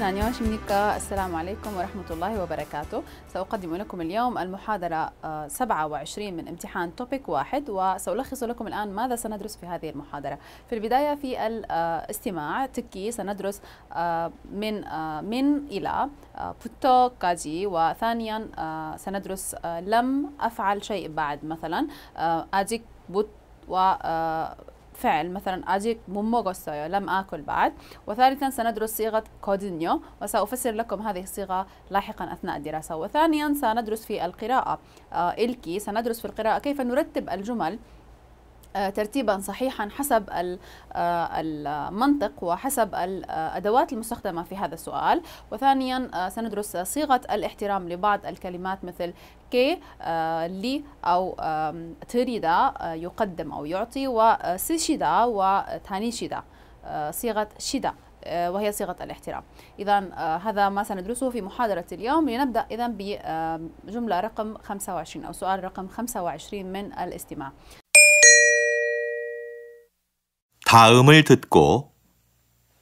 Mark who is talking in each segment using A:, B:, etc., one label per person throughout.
A: من عنيوش السلام عليكم ورحمة الله وبركاته سأقدم لكم اليوم المحاضرة 27 آه، من امتحان توبيك واحد وسألخص لكم الآن ماذا سندرس في هذه المحاضرة في البداية في الاستماع تكي سندرس آه، من آه، من إلى بوتو كاجي وثانيا سندرس لم أفعل شيء بعد مثلا أجيك بوت و فعل مثلا أجي موموغوسويو لم آكل بعد وثالثا سندرس صيغة كودينيو وسأفسر لكم هذه الصيغة لاحقا أثناء الدراسة وثانيا سندرس في القراءة آه، إلكي سندرس في القراءة كيف نرتب الجمل آه، ترتيبا صحيحا حسب آه، المنطق وحسب الادوات آه، المستخدمه في هذا السؤال وثانيا سندرس صيغه الاحترام لبعض الكلمات مثل كي لي او تريدا يقدم او يعطي وسيشيدا وتانيشيدا صيغه شيدا وهي صيغة الاحترام إذا هذا ما سندرسه في محاضرة اليوم لنبدأ إذا بجملة رقم 25 أو سؤال رقم 25 من الاستماع
B: 다음을 듣고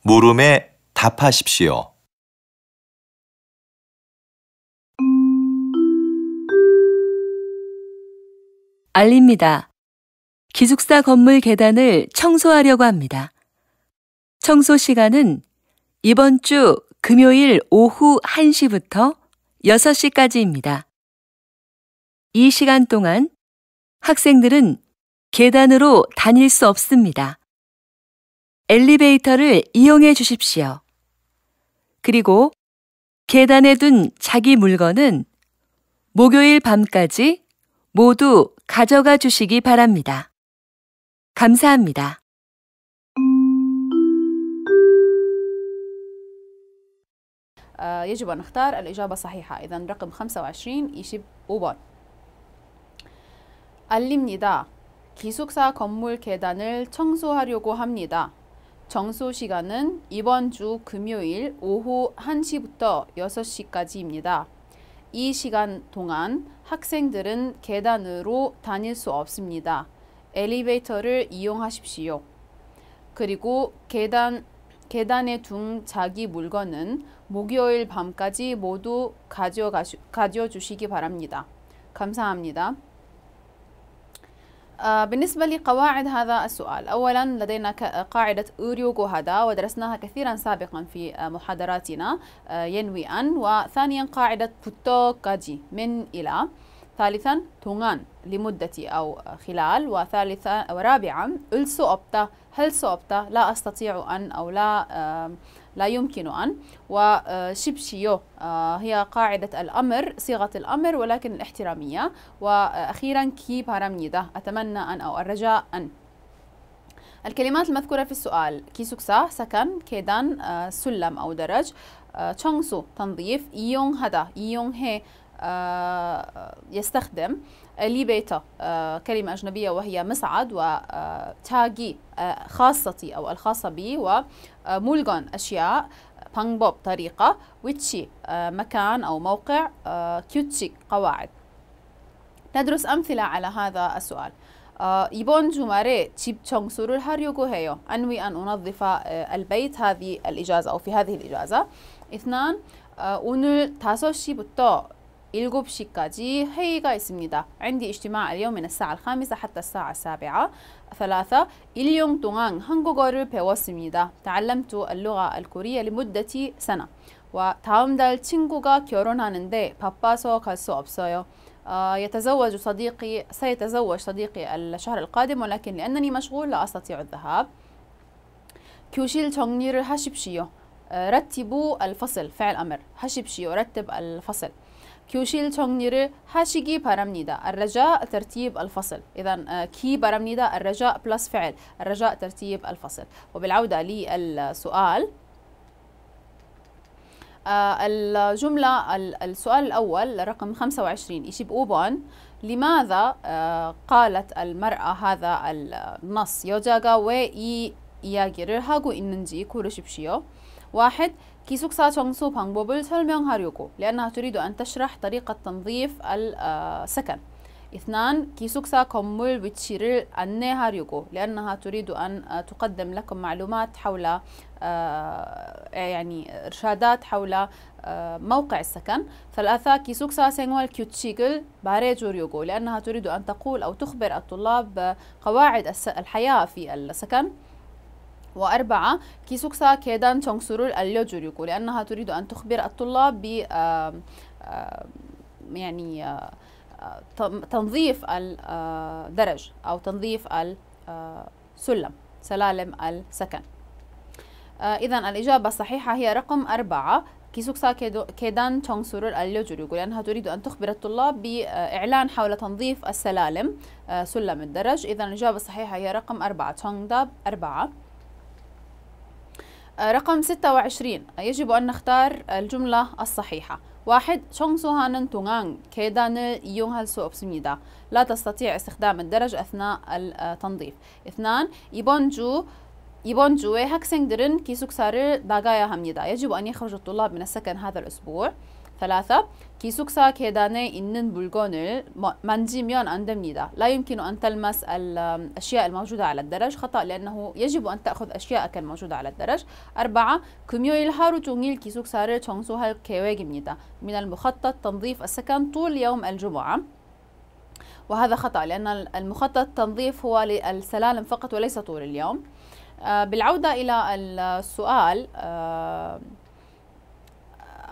B: 물음에 답하십시오. 알립니다. 기숙사 건물 계단을 청소하려고 합니다. 청소 시간은 이번 주 금요일 오후 1시부터 6시까지입니다. 이 시간 동안 학생들은 계단으로 다닐 수 없습니다. 엘리베이터를 이용해 주십시오. 그리고 계단에 둔 자기 물건은 목요일 밤까지 모두 가져가 주시기 바랍니다. 감사합니다.
A: 아, يجب أ خ ت ا ر الإجابة ص ح ي ح ة إذا رقم 25 2 5번 알립니다. 기숙사 건물 계단을 청소하려고 합니다. 정소 시간은 이번 주 금요일 오후 1시부터 6시까지입니다. 이 시간 동안 학생들은 계단으로 다닐 수 없습니다. 엘리베이터를 이용하십시오. 그리고 계단, 계단에 둔 자기 물건은 목요일 밤까지 모두 가져가 가져주시기 바랍니다. 감사합니다. آه، بالنسبة لقواعد هذا السؤال أولا لدينا قاعدة أوريو هذا ودرسناها كثيرا سابقا في آه، محاضراتنا آه، ينوي أن وثانيا قاعدة بوتو كاجي من إلى ثالثا تونغان لمدة أو خلال وثالثا ورابعا ألسو أبتا هل سو أبتا لا أستطيع أن أو لا لا يمكن أن وشبشيو آه، آه، هي قاعدة الأمر صيغة الأمر ولكن الاحترامية وأخيرا آه، كي بارامنيدا أتمنى أن أو الرجاء أن الكلمات المذكورة في السؤال كيسوكسا سكن كيدان سلم أو درج تشونسو تنظيف يونغ هدا يونغ هي آه، يستخدم لي بيتا آه، كلمة أجنبية وهي مسعد وتاجي آه، خاصتي أو الخاصة بي ومولغون أشياء بانبوب طريقة ويتشي مكان أو موقع كيوتشي قواعد ندرس أمثلة على هذا السؤال 이번 주말에 집 청소를 하려고 해요. أنوي أن أنظف البيت هذه الإجازة أو في هذه الإجازة. اثنان 오늘 5시부터 7시까지 회의가 있습니다. عندي اجتماع اليوم من الساعة الخامسة حتى الساعة السابعة. ثلاثة 일용 동안 한국어를 배웠습니다. تعلمت اللغة الكورية لمدة سنة. و다음 달 친구가 결혼하는데 바빠서 갈수 수 없어요. يتزوج صديقي سيتزوج صديقي الشهر القادم ولكن لأنني مشغول لا أستطيع الذهاب. 교실 정리를 하십시오. رتبوا الفصل فعل أمر. 하십시오. رتب الفصل. 교실 정리를 하시기 바랍니다. الرجاء ترتيب الفصل. إذا آه، كي 바랍니다. الرجاء بلس فعل. الرجاء ترتيب الفصل. وبالعودة للسؤال آه، الجملة السؤال الأول رقم 25 إيشيب أوبون لماذا آه، قالت المرأة هذا النص يوجاغا وي 이 이야기를 إننجي 있는지 واحد 기숙사 정수 방법을 설명하려고 لأنها تريد أن تشرح طريقة تنظيف آه، السكن اثنان 기숙사 건물 위치를 안내하려고 لأنها تريد أن آه، تقدم لكم معلومات حول آه، يعني إرشادات حول موقع السكن ثلاثة كيسوكسا 생활 규칙을 말해주려고 لأنها تريد أن تقول أو تخبر الطلاب قواعد الحياة في السكن وأربعة كيسوكسا كيدان تونغسورول اليوجوريوكو لأنها تريد أن تخبر الطلاب ب يعني تنظيف الدرج أو تنظيف السلم سلالم السكن آه، إذا الإجابة الصحيحة هي رقم أربعة كيسوكسا كيدان تونغسورول اليوجوريوكو لأنها تريد أن تخبر الطلاب بإعلان آه، حول تنظيف السلالم آه، سلم الدرج إذا الإجابة الصحيحة هي رقم أربعة تونغداب أربعة رقم 26 يجب أن نختار الجملة الصحيحة واحد لا تستطيع استخدام الدرج أثناء التنظيف. اثنان 이번 이번 주에 학생들은 기숙사를 나가야 합니다. يجب أن يخرج الطلاب من السكن هذا الأسبوع. ثلاثة 기숙사 계단에 있는 물건을 만지면 안 됩니다. لا يمكن أن تلمس الأشياء الموجودة على الدرج خطأ لأنه يجب أن تأخذ أشياءك الموجودة على الدرج. أربعة 금요일 하루 종일 기숙사를 청소할 계획입니다. من المخطط تنظيف السكن طول يوم الجمعة. وهذا خطأ لأن المخطط تنظيف هو للسلالم فقط وليس طول اليوم. آه، بالعودة إلى السؤال آه،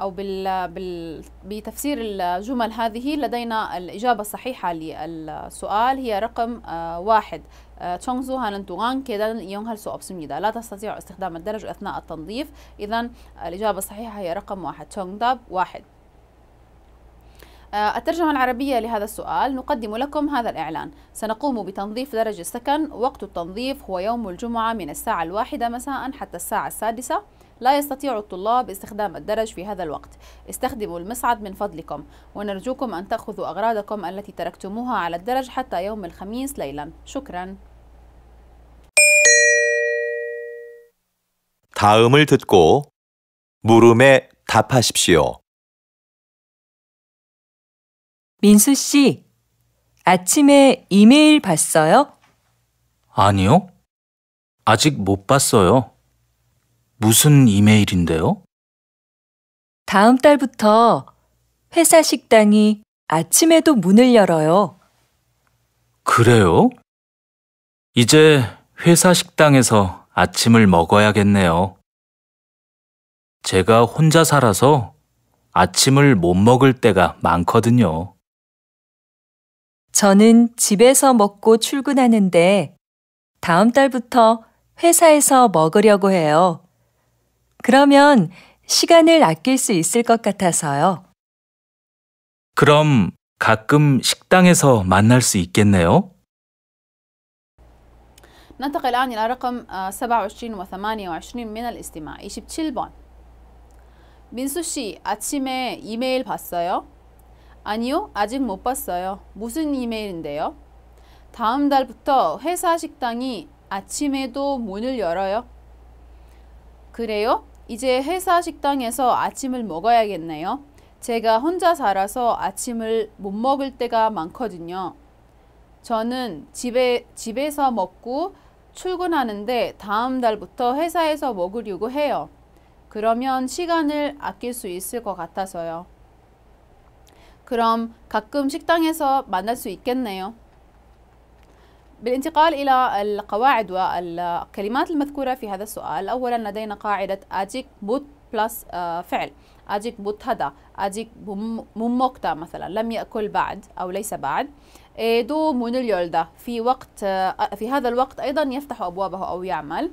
A: أو بال بتفسير الجمل هذه لدينا الإجابة الصحيحة للسؤال هي رقم آه، واحد آه، تشونغزو 하는 동안 계단은 이용할 수 لا تستطيع استخدام الدرج أثناء التنظيف. إذا الإجابة الصحيحة هي رقم واحد. داب واحد. آه، الترجمة العربية لهذا السؤال نقدم لكم هذا الإعلان سنقوم بتنظيف درج السكن وقت التنظيف هو يوم الجمعة من الساعة الواحدة مساء حتى الساعة السادسة لا يستطيع الطلاب استخدام الدرج في هذا الوقت استخدموا المصعد من فضلكم ونرجوكم أن تأخذوا أغراضكم التي تركتموها على الدرج حتى يوم الخميس ليلا شكرا
B: 다음을 듣고 물음에 답하십시오. 민수 씨, 아침에 이메일 봤어요? 아니요. 아직 못 봤어요. 무슨 이메일인데요? 다음 달부터 회사 식당이 아침에도 문을 열어요. 그래요? 이제 회사 식당에서 아침을 먹어야겠네요. 제가 혼자 살아서 아침을 못 먹을 때가 많거든요. 저는 집에서 먹고 출근하는데 다음 달부터 회사에서 먹으려고 해요. 그러면 시간을 아낄 수 있을 것 같아서요. 그럼 가끔 식당에서 만날 수 있겠네요.
A: ننتقل الآن إلى رقم 27 و 28 من الاستماع 27번 민수 씨 아침에 이메일 봤어요? 아니요 아직 못 봤어요 무슨 이메일인데요? 다음 달부터 회사 식당이 아침에도 문을 열어요 그래요? 이제 회사 식당에서 아침을 먹어야겠네요. 제가 혼자 살아서 아침을 못 먹을 때가 많거든요. 저는 집에, 집에서 먹고 출근하는데 다음 달부터 회사에서 먹으려고 해요. 그러면 시간을 아낄 수 있을 것 같아서요. 그럼 가끔 식당에서 만날 수 있겠네요. بالانتقال إلى القواعد والكلمات المذكورة في هذا السؤال أولا لدينا قاعدة أجيك بوت بلس آه، فعل أجيك بوت هدا أجيك مموكتا مثلا لم يأكل بعد أو ليس بعد إيه، دو مونيليولدا في وقت آه، في هذا الوقت أيضا يفتح أبوابه أو يعمل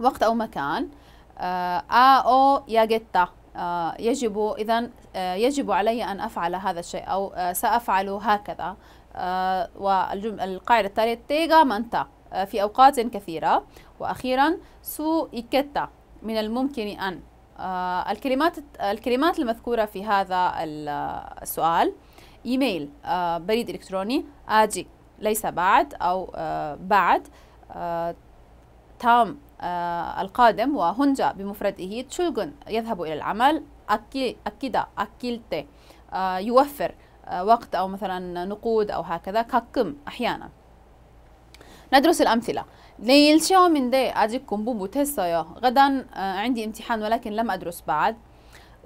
A: وقت أو مكان آه، أو ياجتا يجب إذا يجب علي أن أفعل هذا الشيء أو سأفعل هكذا آه، والقاعدة التالية تيغا مانتا آه، في أوقات كثيرة وأخيرا سو إيكتا من الممكن أن آه، الكلمات الكلمات المذكورة في هذا السؤال إيميل بريد إلكتروني آجي ليس بعد أو بعد تام القادم وهنجا بمفرده تشوغن يذهب إلى العمل أكيدا أكيلتي يوفر وقت أو مثلا نقود أو هكذا ككم أحيانا ندرس الأمثلة 내일 دي 아직 공부 못했어요. غدا آه، عندي امتحان ولكن لم أدرس بعد.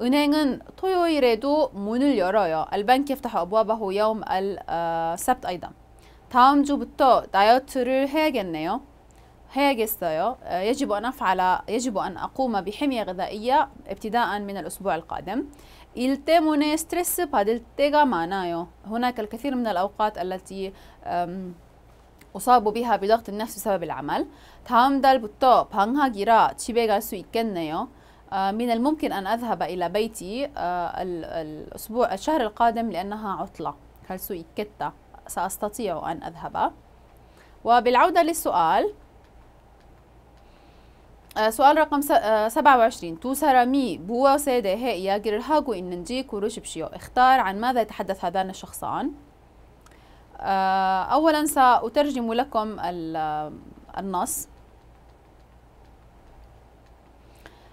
A: 은행은 토요일에도 문을 열어요. البنك يفتح أبوابه يوم السبت أيضا. 다음 주부터 다이어트를 해야겠네요. 해야겠어요. يجب أن أفعل يجب أن أقوم بحمية غذائية ابتداء من الأسبوع القادم. 일때문에 스트레스 받을 때가 많아요 هناك الكثير من الأوقات التي أصاب بها بضغط النفس بسبب العمل 다음 달부터 방학이라 집에 갈수 있겠네요 من الممكن أن أذهب إلى بيتي الأسبوع الشهر القادم لأنها عطلة هل سوء سأستطيع أن أذهب وبالعودة للسؤال آه، سؤال رقم 27 آه، سرامي بوا سيدة هي هائية جرهاجو كروش بشيو اختار عن ماذا يتحدث هذان الشخصان آه، أولا سأترجم لكم النص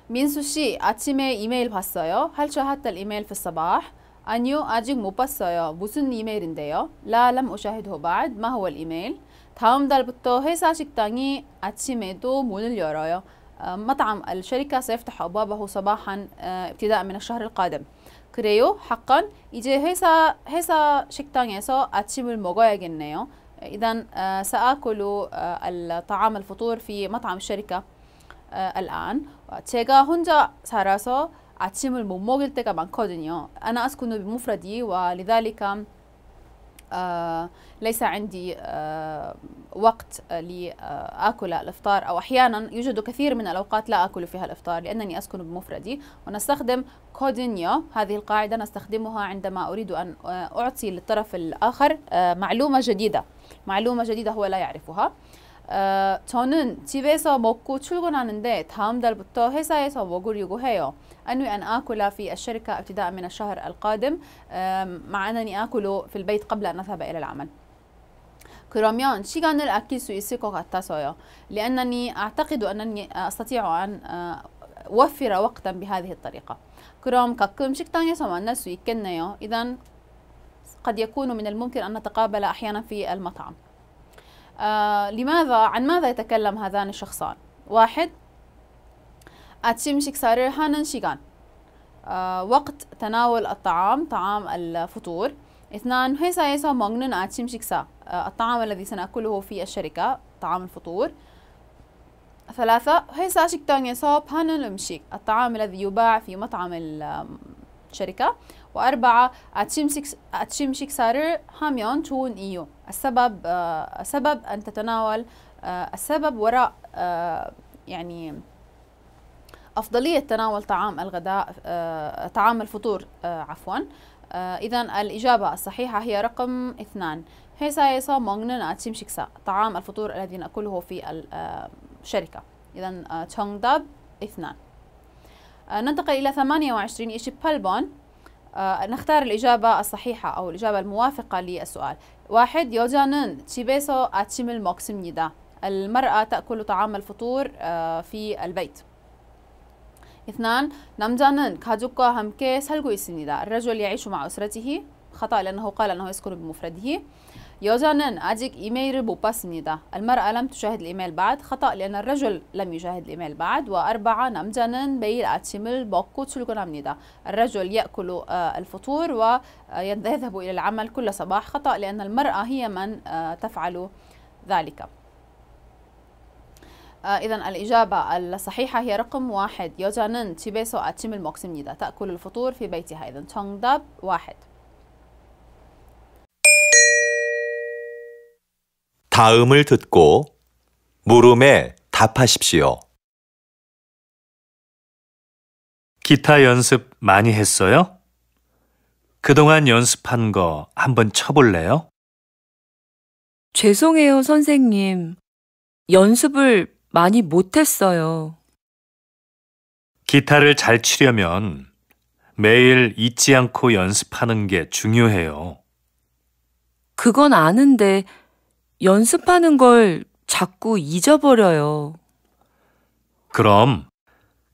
A: 민수 سوشي 아침에 إيميل 봤어요. هل شاهدت الإيميل في الصباح؟ أنيو أجيك مو 못 봤어요. إيميل 이메일인데요? لا, لم أشاهده بعد. ما هو الإيميل? 다음 달부터 회사 식당이 아침에도 문을 열어요. مطعم الشركة سيفتح أبوابه صباحا آه، ابتداء من الشهر القادم 그래요? حقا 이제 회사 회사 식당에서 아침을 먹어야겠네요. إذا سآكل الطعام الفطور في مطعم الشركة الآن. 제가 혼자 살아서 아침을 못 먹을 때가 많거든요. أنا أسكن بمفردي ولذلك آه، ليس عندي آه، وقت آه، لآكل الإفطار أو أحيانا يوجد كثير من الأوقات لا آكل فيها الإفطار لأنني أسكن بمفردي ونستخدم كودينيو هذه القاعدة نستخدمها عندما أريد أن أعطي للطرف الآخر معلومة جديدة معلومة جديدة هو لا يعرفها 저는 집에서 먹고 출근하는데 다음 달부터 회사에서 먹으려고 해요. أنوي أن آكل في الشركة ابتداء من الشهر القادم مع أنني آكل في البيت قبل أن أذهب إلى العمل 그러면 시간을 아낄 수 있을 것 같아서요. لأنني أعتقد أنني أستطيع أن آه، أوفر وقتا بهذه الطريقة. 그럼 가끔 식당에서 만날 수 있겠네요. إذا قد يكون من الممكن أن نتقابل أحيانا في المطعم. آه لماذا عن ماذا يتكلم هذان الشخصان؟ واحد 아침 식사를 하는 시간 وقت تناول الطعام طعام الفطور اثنان 회사에서 먹는 아침 식사 الطعام الذي سنأكله في الشركة طعام الفطور ثلاثة 회사 식당에서 파는 음식 الطعام الذي يباع في مطعم الشركة وأربعة 아침, 식사, 아침 식사를 하면 좋은 이유 السبب آه، سبب أن تتناول آه، السبب وراء آه، يعني أفضلية تناول طعام الغداء آه، طعام الفطور آه، عفوا آه، إذا الإجابة الصحيحة هي رقم اثنان هيسايسا مونغنن آتشيم شكسا طعام الفطور الذي نأكله في الشركة إذا داب اثنان ننتقل إلى وعشرين إيش بالبون نختار الإجابة الصحيحة أو الإجابة الموافقة للسؤال واحد يوجانن تشيبيسو آتشيم الموكسم المرأة تأكل طعام الفطور في البيت اثنان 남자는 가족과 함께 살고 있습니다. الرجل يعيش مع أسرته خطأ لأنه قال أنه يسكن بمفرده 여자는 아직 이메일을 못 봤습니다. المرأة لم تشاهد الإيميل بعد خطأ لأن الرجل لم يشاهد الإيميل بعد وأربعة 남자는 매일 아침을 먹고 출근합니다. الرجل يأكل آه، الفطور ويذهب آه، إلى العمل كل صباح خطأ لأن المرأة هي من آه، تفعل ذلك 아, إذا الإجابة الصحيحة هي رقم واحد 여자는 집에서 아침을 먹습니다. تأكل الفطور في بيتها. إذا 정답 واحد.
B: 다음을 듣고 물음에 답하십시오. 기타 연습 많이 했어요? 그동안 연습한 거 한번 쳐볼래요? 죄송해요, 선생님. 연습을 많이 못했어요. 기타를 잘 치려면 매일 잊지 않고 연습하는 게 중요해요. 그건 아는데 연습하는 걸 자꾸 잊어버려요. 그럼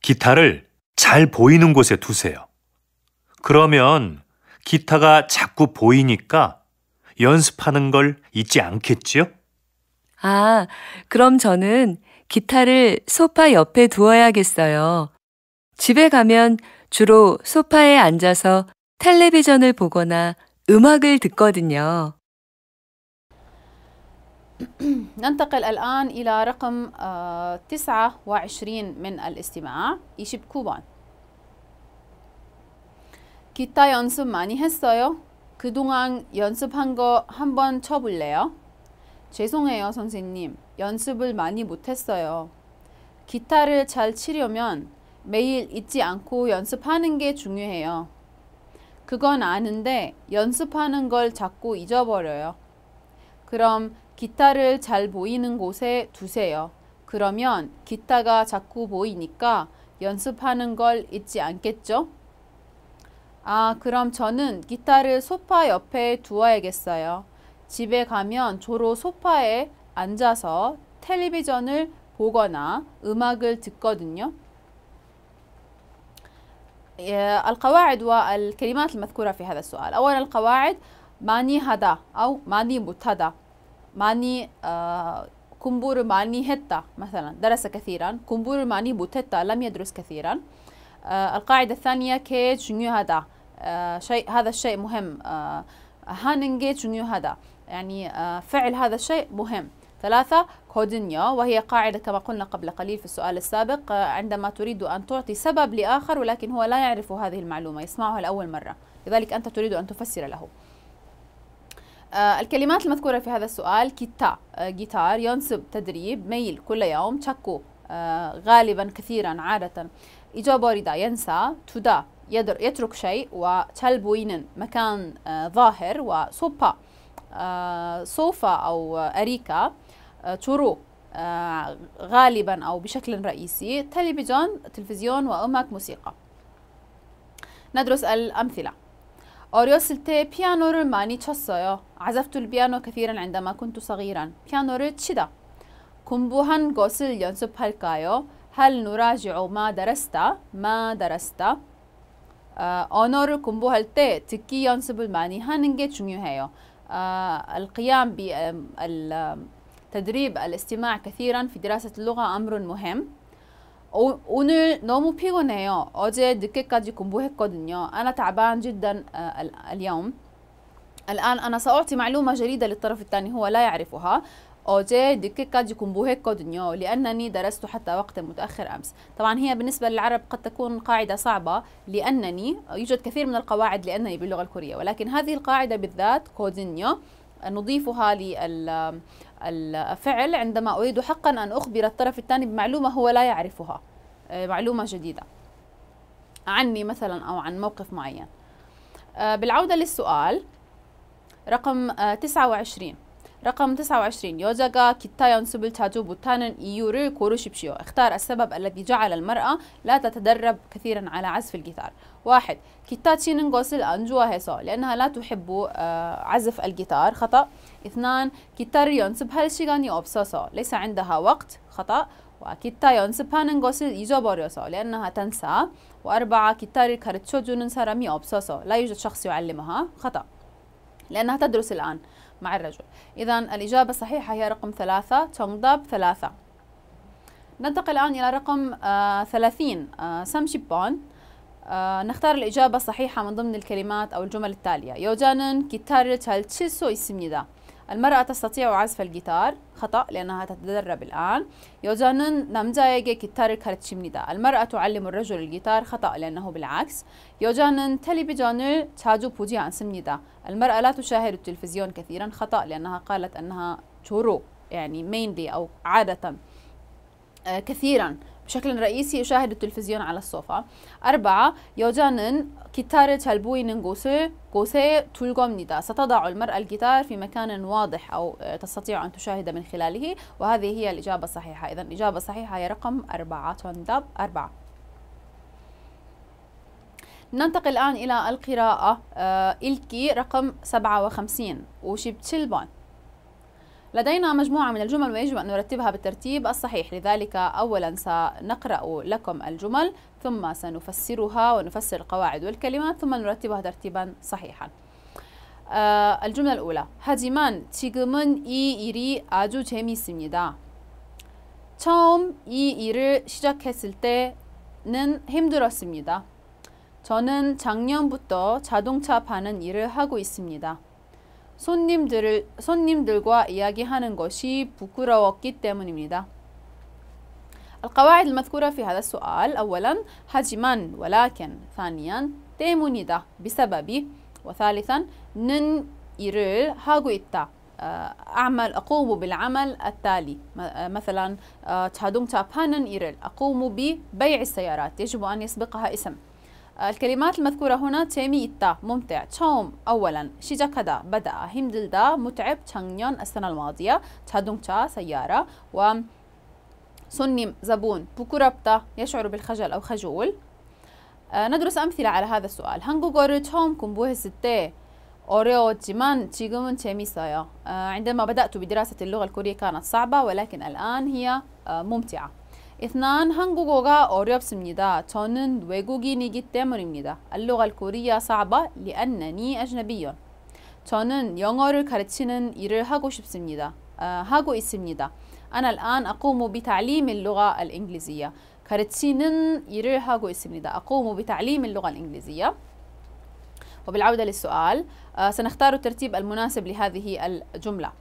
B: 기타를 잘 보이는 곳에 두세요. 그러면 기타가 자꾸 보이니까 연습하는 걸 잊지 않겠지요? 아, 그럼 저는 기타를 소파 옆에 두어야겠어요. 집에 가면 주로 소파에 앉아서 텔레비전을 보거나 음악을 듣거든요.
A: ننتقل الآن إلى رقم 29 من الاستماع ي ش 번 기타 연습 많이 했어요? 그동안 연습한 거 한번 쳐볼래요? 죄송해요 선생님 연습을 많이 못했어요. 기타를 잘 치려면 매일 잊지 않고 연습하는 게 중요해요. 그건 아는데 연습하는 걸 자꾸 잊어버려요. 그럼 기타를 잘 보이는 곳에 두세요. 그러면 기타가 자꾸 보이니까 연습하는 걸 잊지 않겠죠? 아, 그럼 저는 기타를 소파 옆에 두어야겠어요. 집에 가면 조로 소파에 앉아서 텔레비전을 보거나 음악을 듣거든요. القواعد والكلمات المذكورة في هذا السؤال أولا القواعد ماني هذا أو ماني متهدا ماني آه، كمبور ماني هتا مثلا درس كثيرا كمبور ماني بوتتا لم يدرس كثيرا آه، القاعدة الثانية كي جنيو هذا آه، شيء هذا الشيء مهم هاننجي جنيو هذا يعني فعل هذا الشيء مهم ثلاثة كودينيو وهي قاعدة كما قلنا قبل قليل في السؤال السابق آه، عندما تريد أن تعطي سبب لآخر ولكن هو لا يعرف هذه المعلومة يسمعها لأول مرة لذلك أنت تريد أن تفسر له آه، الكلمات المذكورة في هذا السؤال كيتا آه، جيتار ينسب تدريب ميل كل يوم تشكو غالبا كثيرا عادة ريدا ينسى تودا يترك شيء وتلبوينن مكان ظاهر وسوبا صوفا أو أريكة طرق آه، غالبا أو بشكل رئيسي تلفزيون تلفزيون وأمك موسيقى ندرس الأمثلة 어렸을 때 피아노를 많이 쳤어요. عزفت البيانو كثيرا عندما كنت صغيرا. 피아노를 치다. 공부한 것을 연습할까요? هل نراجع ما درست؟ ما درست? اونور آه، 언어를 공부할 때 듣기 연습을 많이 하는 게 중요해요. آه، القيام ب تدريب الاستماع كثيرا في دراسة اللغة أمر مهم 오늘 너무 피곤해요. 어제 늦게까지 공부했거든요. أنا تعبان جدا آه، اليوم الآن أنا سأعطي معلومة جديدة للطرف الثاني هو لا يعرفها 어제 늦게까지 공부했거든요 لأنني درست حتى وقت متأخر أمس طبعا هي بالنسبة للعرب قد تكون قاعدة صعبة لأنني يوجد كثير من القواعد لأنني باللغة الكورية ولكن هذه القاعدة بالذات كودينيو نضيفها لل الفعل عندما أريد حقا أن أخبر الطرف الثاني بمعلومة هو لا يعرفها آه، معلومة جديدة عني مثلا أو عن موقف معين آه، بالعودة للسؤال رقم 29 آه، رقم 29 يوجاكا كيتا ينسب التاجو بوتانن إيوريل كوروشيبشيو اختار السبب الذي جعل المرأة لا تتدرب كثيرا على عزف الجيتار واحد كيتا تشينن غوسل أنجوا هيسو لأنها لا تحب آه، عزف الجيتار خطأ اثنان كيتا ينسب هالشيغاني اوبسوسو ليس عندها وقت خطأ وكيتا ينسب هانن غوسل إيجابوريوسو لأنها تنسى وأربعة كيتا ريكارتشو جونن سارامي اوبسوسو لا يوجد شخص يعلمها خطأ لأنها تدرس الآن مع الرجل إذا الإجابة الصحيحة هي رقم ثلاثة تمضب ثلاثة ننتقل الآن إلى رقم آه ثلاثين آه سامشيبون آه نختار الإجابة الصحيحة من ضمن الكلمات أو الجمل التالية يوجانن 기타를 잘칠수 المرأة تستطيع عزف الجيتار خطأ لأنها تتدرب الآن 여자는 남자에게 기타를 가르칩니다. المرأة تعلم الرجل الجيتار خطأ لأنه بالعكس 여자는 텔레비전을 자주 보지 않습니다. المرأة لا تشاهد التلفزيون كثيرا خطأ لأنها قالت أنها تورو يعني mainly أو عادة آه، كثيرا بشكل رئيسي يشاهد التلفزيون على الصوفة أربعة 여자는 기타를 잘 보이는 곳을 곳에 둘 겁니다 ستضع المرأة الجيتار في مكان واضح أو آه، تستطيع أن تشاهد من خلاله وهذه هي الإجابة الصحيحة إذا الإجابة الصحيحة هي رقم أربعة تندب أربعة ننتقل الآن إلى القراءة آه، إلكي رقم 57 وخمسين. وشيب 번 لدينا مجموعة من الجمل ويجب أن نرتبها بالترتيب الصحيح لذلك أولا سنقرأ لكم الجمل ثم سنفسرها ونفسر القواعد والكلمات ثم نرتبها ترتيبا صحيحا آه الجملة الأولى 하지만 지금은 이 일이 아주 재미있습니다. 처음 이 일을 시작했을 때는 힘들었습니다. 저는 작년부터 자동차 파는 일을 하고 있습니다. 손님들을, 손님들과 이야기하는 것이 부끄러웠기 때문입니다. القواعد المذكورة في هذا السؤال أولا حجما ولكن ثانيا 때문이다 بسبب وثالثا نن 일을 하고 إتا آه، أعمل أقوم بالعمل التالي آه، مثلا تهدوم تابانن 일을 أقوم ببيع السيارات يجب أن يسبقها اسم الكلمات المذكورة هنا 재미있다 ممتع تشوم أولا 시작하다 بدأ هيمدلدا متعب 작년 السنة الماضية 자동차 سيارة و 손님 زبون 부끄럽다 يشعر بالخجل أو خجول آه، ندرس أمثلة على هذا السؤال 한국어를 처음 공부했을 때 어려웠지만 지금은 재밌어요. عندما بدأت بدراسة اللغة الكورية كانت صعبة ولكن الآن هي آه، ممتعة. اثنان 한국어가 어렵습니다. 저는 외국인이기 때문입니다. اللغة الكورية صعبة لأنني أجنبي. 저는 영어를 가르치는 일을 하고 싶습니다. 아, 하고 있습니다. أنا الآن أقوم بتعليم اللغة الإنجليزية. 가르치는 일을 하고 있습니다. أقوم بتعليم اللغة الإنجليزية. وبالعودة للسؤال سنختار الترتيب المناسب لهذه الجملة.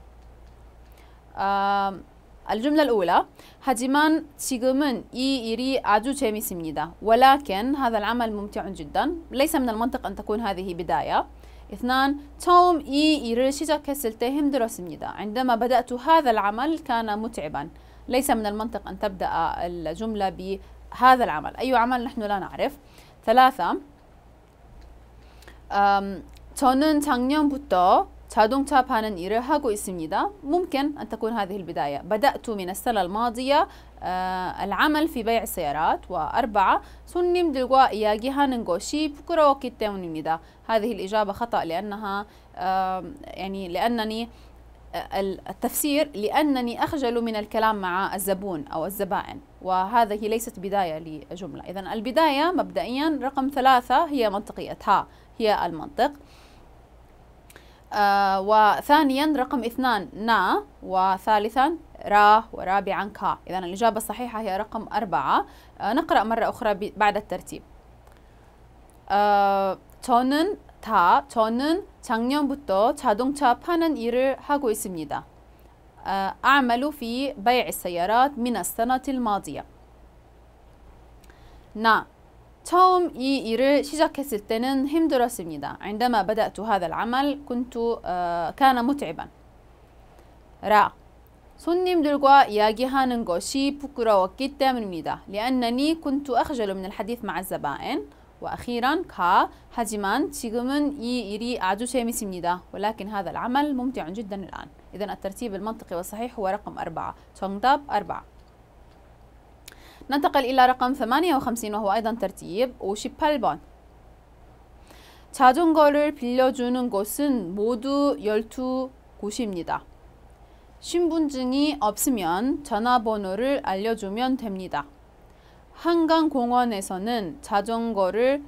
A: الجملة الأولى 하지만 지금은 이 일이 아주 재밌습니다. ولكن هذا العمل ممتع جدا. ليس من المنطق أن تكون هذه بداية. اثنان 처음 이 일을 시작했을 때 힘들었습니다. عندما بدأت هذا العمل كان متعبا. ليس من المنطق أن تبدأ الجملة بهذا العمل. أي عمل نحن لا نعرف. ثلاثة 저는 작년부터 자동 차파는 일을 하고 ممكن أن تكون هذه البداية. بدأت من السنة الماضية آه، العمل في بيع السيارات وأربعة 손님 들과 이야기하는 것이 부끄러웠기 때문입니다. هذه الإجابة خطأ لأنها آه، يعني لأنني آه، التفسير لأنني أخجل من الكلام مع الزبون أو الزبائن وهذه ليست بداية لجملة إذا البداية مبدئيا رقم ثلاثة هي منطقية ها هي المنطق آه، وثانيا رقم اثنان نا وثالثا را ورابعا كا إذا الإجابة الصحيحة هي رقم أربعة آه نقرأ مرة أخرى بعد الترتيب آه 저는 다 저는 작년부터 자동차 파는 일을 하고 있습니다. آه، أعمل في بيع السيارات من السنة الماضية. 나 처음 이 일을 시작했을 때는 힘들었습니다. عندما بدأت هذا العمل كنت كان متعبا. 라 손님들과 이야기하는 것이 부끄러웠기 때문입니다. لأنني كنت أخجل من الحديث مع الزبائن وأخيرا 가 하지만 지금은 이 일이 아주 재밌습니다. ولكن هذا العمل ممتع جدا الآن. إذا الترتيب المنطقي والصحيح هو رقم أربعة. 정답 أربعة. ننتقل إلى رقم 58 وهو أيضا ترتيب 오 8번 자전거를 빌려주는 곳은 모두 12곳입니다. 신분증이 없으면 전화번호를 알려주면 됩니다. 한강공원에서는 자전거를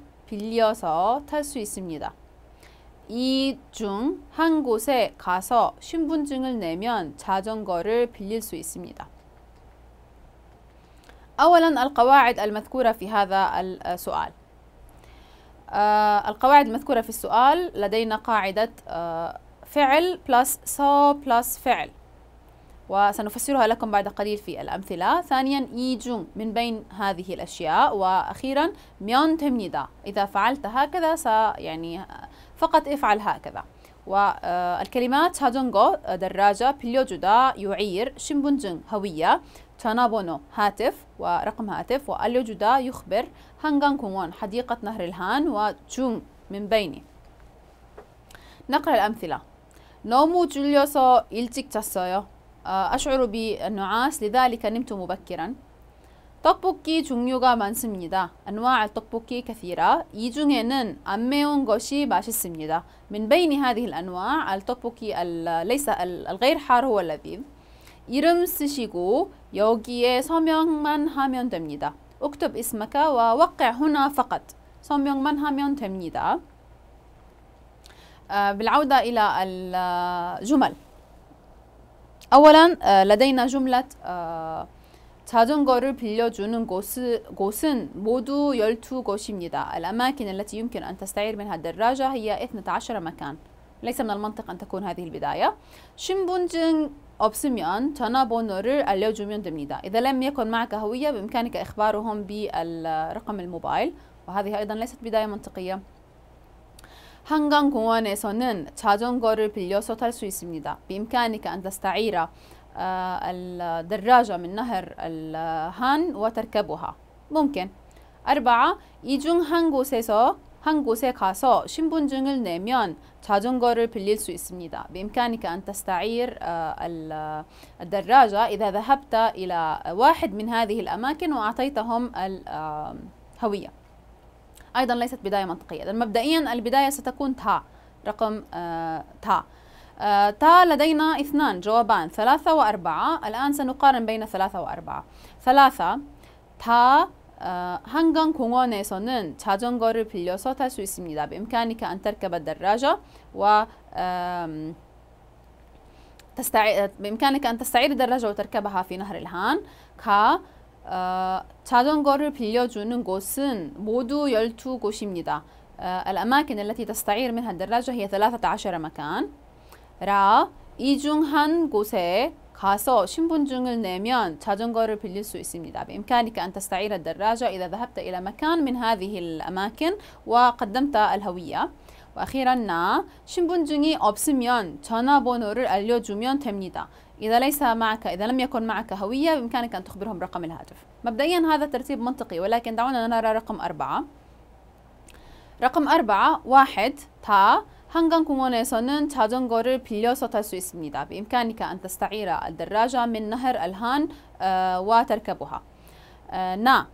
A: 빌려서 탈 수 있습니다. 이 중 한 곳에 가서 신분증을 내면 자전거를 빌릴 수 있습니다. أولا القواعد المذكورة في هذا السؤال آه، القواعد المذكورة في السؤال لدينا قاعدة آه، فعل بلس so بلس فعل وسنفسرها لكم بعد قليل في الأمثلة ثانيا يجون من بين هذه الأشياء وأخيرا ميون تمنيدا إذا فعلت هكذا يعني فقط افعل هكذا والكلمات آه، هادونغو دراجة بليوجودا يعير شمبونجن هوية تانابونو هاتف ورقم هاتف وأليو جودا يخبر هانغان كومون حديقة نهر الهان وتشونغ من بيني نقرأ الأمثلة نومو جوليوسو إلتيك تسويو آه، أشعر بالنعاس لذلك نمت مبكرا 떡볶이 جونيوغا 많습니다. أنواع الطبوكي كثيرة. 이 أميون غوشي 매운 것이 من بين هذه الأنواع الطبوكي ليس الغير حار هو اللذيذ. 이름 쓰시고 여기에 서명만 하면 됩니다. اكتب اسمك ووقع هنا فقط. 서명만 하면 됩니다. بالعودة إلى الجمل. أولا لدينا جملة 자전거를 빌려주는 곳은, 곳은 모두 12곳입니다. الأماكن التي يمكن أن تستعير منها الدراجة هي 12 مكان. ليس من المنطق أن تكون هذه البداية. 신분증 option 전화 알려주면 됩니다. إذا لم يكن معك هوية بإمكانك إخبارهم بالرقم الموبايل وهذه أيضا ليست بداية منطقية. 한강공원에서는 자전거를 빌려서 탈 있습니다. بإمكانك أن تستعير آه، الدراجة من نهر الهان وتركبها. ممكن. أربعة 이중 한 곳에서 한 곳에 가서 신분증을 내면 자전거를 빌릴 수 있습니다. بإمكانك أن تستعير آه، الدراجة إذا ذهبت إلى واحد من هذه الأماكن وأعطيتهم الهوية. أيضا ليست بداية منطقية. مبدئيا البداية ستكون تا رقم آه، تا. آه، تا لدينا اثنان جوابان ثلاثة وأربعة الآن سنقارن بين ثلاثة وأربعة ثلاثة تا 한강 공원에서는 자전거를 빌려서 탈 수 있습니다. بإمكانك أن تركب الدراجة و بإمكانك أن تستعير الدراجة وتركبها في نهر الهان 가 자전거를 빌려주는 곳은 모두 12곳입니다. الأماكن التي تستعير منها الدراجة هي 13 مكان 라이중한 곳에 가서 신분증을 내면 자전거를 빌릴 수 있습니다 بإمكانك أن تستعير الدراجة إذا ذهبت إلى مكان من هذه الأماكن وقدمت الهوية وأخيرا 나 신분증이 없으면 전화번호를 알려주면 됩니다 إذا ليس معك إذا لم يكن معك هوية بإمكانك أن تخبرهم رقم الهاتف مبدئيا هذا ترتيب منطقي ولكن دعونا نرى رقم أربعة رقم أربعة واحد تا 한강공원에서는 자전거를 빌려서 탈수 있습니다. بإمكانك أن تستعير الدراجة من نهر الهان آه، وتركبها. 나 آه،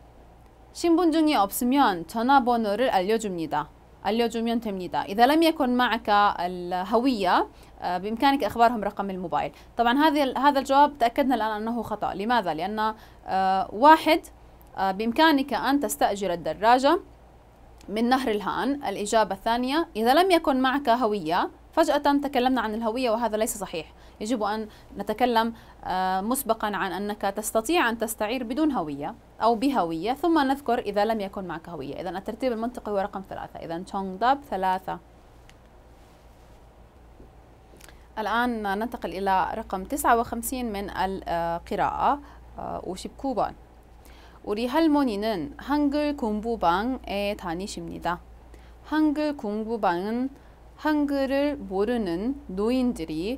A: 신분증이 없으면 전화번호를 알려줍니다. 알려주면 됩니다. إذا لم يكن معك الهوية آه، بإمكانك إخبارهم رقم الموبايل. طبعا هذه هذا الجواب تأكدنا الآن أنه خطأ. لماذا؟ لأن واحد بإمكانك أن تستأجر الدراجة من نهر الهان الإجابة الثانية إذا لم يكن معك هوية فجأة تكلمنا عن الهوية وهذا ليس صحيح يجب أن نتكلم آه، مسبقا عن أنك تستطيع أن تستعير بدون هوية أو بهوية ثم نذكر إذا لم يكن معك هوية إذا الترتيب المنطقي هو رقم ثلاثة إذا تشونغ داب ثلاثة الآن ننتقل إلى رقم 59 من القراءة آه، وشبكوبان 우리 할머니는 한글 공부방에 다니십니다. 한글 공부방은 한글을 모르는 노인들이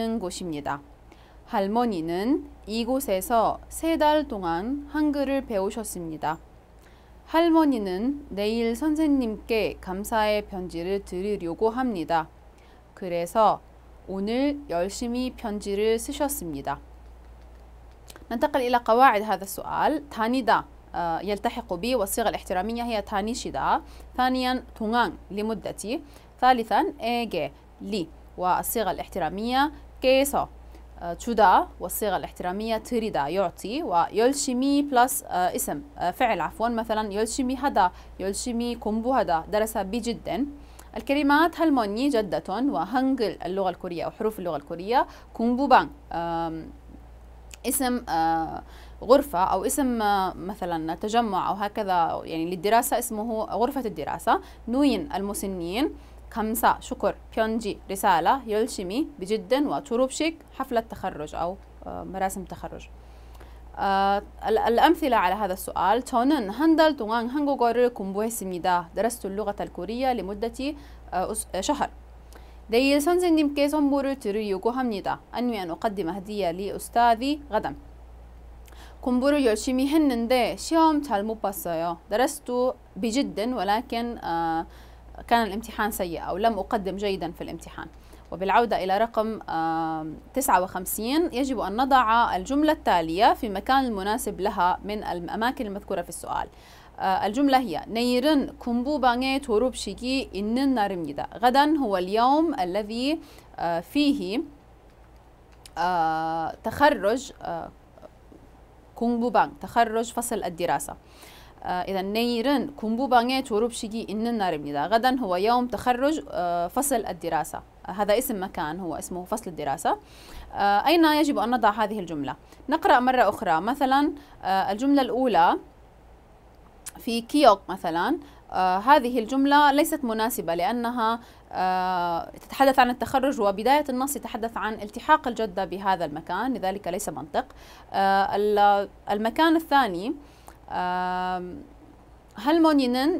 A: 다니는 곳입니다. 할머니는 이곳에서 세 달 동안 한글을 배우셨습니다. 할머니는 내일 선생님께 감사의 편지를 드리려고 합니다. 그래서 오늘 열심히 편지를 쓰셨습니다. ننتقل إلى قواعد هذا السؤال تانيدا آه، يلتحق بي والصيغة الاحترامية هي تانيشيدا ثانيا تونغان لمدتي ثالثا إيجي لي والصيغة الاحترامية كيسو آه، تشودا والصيغة الاحترامية تريدا يعطي ويولشيمي بلس آه، اسم فعل عفوا مثلا يولشيمي هدا يولشيمي كومبو هدا درس بجدا الكلمات هلموني جدة وهنجل اللغة الكورية أو حروف اللغة الكورية كومبو بان اسم آه، غرفة أو اسم آه، مثلا تجمع أو هكذا يعني للدراسة اسمه غرفة الدراسة نوين المسنين خمسة شكر بيونجي رسالة يلشمي بجدا وتروبشيك حفلة تخرج أو آه، مراسم تخرج الأمثلة على هذا السؤال تونن 한달 동안 한국어를 كومبوهسميدا درست اللغة الكورية لمدة شهر 내일 선생님께 선물을 들을 요구합니다. 아니 أن أقدم هدية لأستاذي غدا. 공부를 열심히 했는데 시험 잘못 봤어요. درست بجد ولكن آه، كان الامتحان سيء أو لم أقدم جيدا في الامتحان. وبالعودة إلى رقم 59 آه، يجب أن نضع الجملة التالية في مكان المناسب لها من الأماكن المذكورة في السؤال. آه، الجملة هي نيرن كومبو بانغي توروب شيكي إنن 날입니다. غدا هو اليوم الذي آه، فيه آه، تخرج كومبو بانغ تخرج فصل الدراسة إذا نيرن كومبو بانغي توروب شيكي إنن 날입니다. غدا هو يوم تخرج فصل الدراسة. هذا اسم مكان هو اسمه فصل الدراسة أين يجب أن نضع هذه الجملة؟ نقرأ مرة أخرى مثلا الجملة الأولى في كيوك مثلا آه هذه الجملة ليست مناسبة لأنها آه تتحدث عن التخرج وبداية النص يتحدث عن التحاق الجدة بهذا المكان لذلك ليس منطق آه المكان الثاني آه،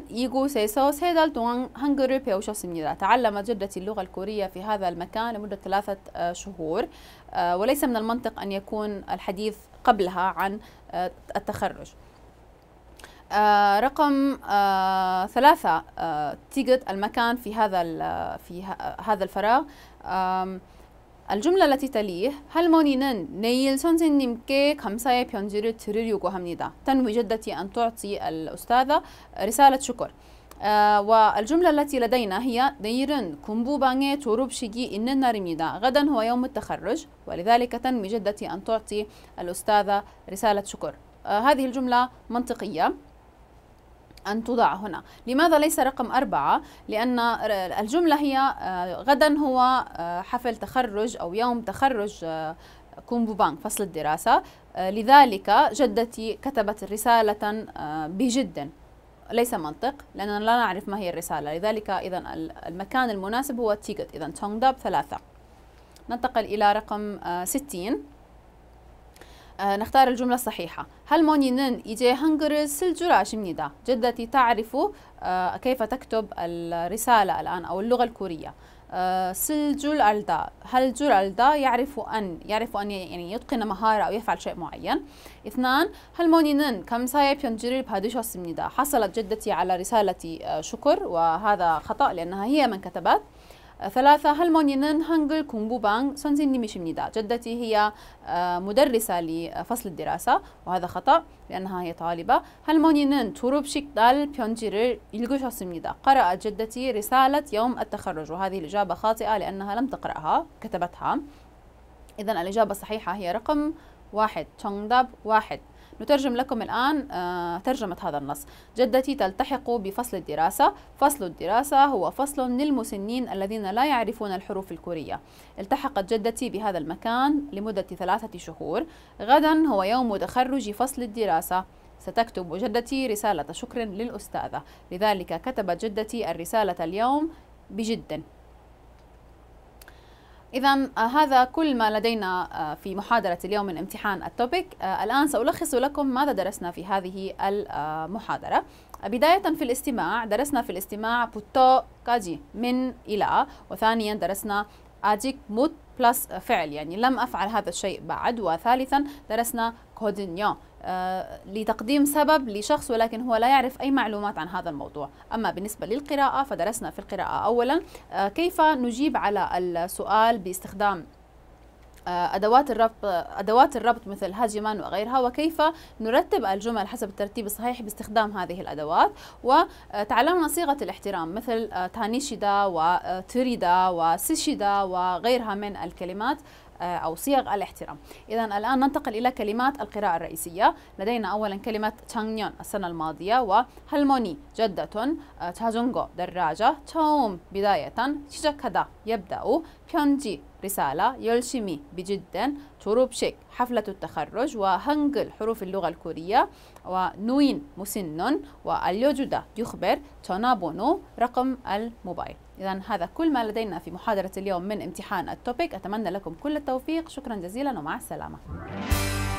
A: يقو سيسو سيدال دوان هنغرو بيوشو 배우셨습니다. تعلمت جدتي اللغة الكورية في هذا المكان لمدة ثلاثة آه، شهور آه، وليس من المنطق أن يكون الحديث قبلها عن التخرج. آه، رقم آه ثلاثة آه تيجت المكان في هذا في هذا الفراغ الجملة التي تليه 할머니는 내일 선생님께 감사의 편지를 들으려고 합니다. تنوي جدتي أن تعطي الأستاذة رسالة شكر. آه والجملة التي لدينا هي 내일은 공부방에 졸업식이 있는 날입니다. غدا هو يوم التخرج ولذلك تنوي جدتي أن تعطي الأستاذة رسالة شكر. آه هذه الجملة منطقية. أن توضع هنا لماذا ليس رقم أربعة؟ لأن الجملة هي آه، غدا هو آه، حفل تخرج أو يوم تخرج آه، كومبو بانك فصل الدراسة لذلك جدتي كتبت رسالة بجد ليس منطق لأننا لا نعرف ما هي الرسالة لذلك إذا المكان المناسب هو تيغت إذا تونغداب ثلاثة ننتقل إلى رقم ستين آه، نختار الجملة الصحيحة 할머니는 إيجي 한글을 쓸줄 아십니다 جدتي تعرف آه، كيف تكتب الرسالة الآن أو اللغة الكورية آه، سلجر الدا هل جر الدا يعرف أن يعرف أن يعني يتقن مهارة أو يفعل شيء معين اثنان كم 할머니는 감사의 هادشو 받으셨습니다 حصلت جدتي على رسالة شكر وهذا خطأ لأنها هي من كتبت ثلاثة هانجل 한글 سونزين 선생님이십니다. جدتي هي آه، مدرسة لفصل الدراسة وهذا خطأ لأنها هي طالبة. 할머니는 توروبشيك دال بيونجيرل إلغوشاسمنيدا قرأت جدتي رسالة يوم التخرج وهذه الإجابة خاطئة لأنها لم تقرأها كتبتها. إذا الإجابة الصحيحة هي رقم واحد. داب واحد. نترجم لكم الآن آه، ترجمة هذا النص جدتي تلتحق بفصل الدراسة فصل الدراسة هو فصل للمسنين الذين لا يعرفون الحروف الكورية التحقت جدتي بهذا المكان لمدة ثلاثة شهور غدا هو يوم تخرج فصل الدراسة ستكتب جدتي رسالة شكر للأستاذة لذلك كتبت جدتي الرسالة اليوم بجد إذا آه، هذا كل ما لدينا آه، في محاضرة اليوم من امتحان التوبيك آه، الآن سألخص لكم ماذا درسنا في هذه المحاضرة بداية في الاستماع درسنا في الاستماع بوتو كاجي من إلى وثانيا درسنا أجيك موت بلس فعل يعني لم أفعل هذا الشيء بعد وثالثا درسنا كودينيون آه، لتقديم سبب لشخص ولكن هو لا يعرف أي معلومات عن هذا الموضوع أما بالنسبة للقراءة فدرسنا في القراءة أولا آه، كيف نجيب على السؤال باستخدام آه، أدوات الربط أدوات الربط مثل هاجمان وغيرها وكيف نرتب الجمل حسب الترتيب الصحيح باستخدام هذه الأدوات وتعلمنا آه، صيغة الاحترام مثل آه، تانيشيدا وتريدا وسيشيدا وغيرها من الكلمات آه، أو صيغ الاحترام إذا الآن ننتقل إلى كلمات القراءة الرئيسية لدينا أولا كلمة تشانيون السنة الماضية وهالموني جدة تاجونغو آه، دراجة توم بداية 시작하다 يبدأ بيونجي رسالة 열심히 بجدا شيك حفلة التخرج وهنجل حروف اللغة الكورية ونوين مسن وأليوجودا يخبر تنابونو رقم الموبايل إذا هذا كل ما لدينا في محاضرة اليوم من امتحان التوبيك أتمنى لكم كل التوفيق شكرا جزيلا ومع السلامة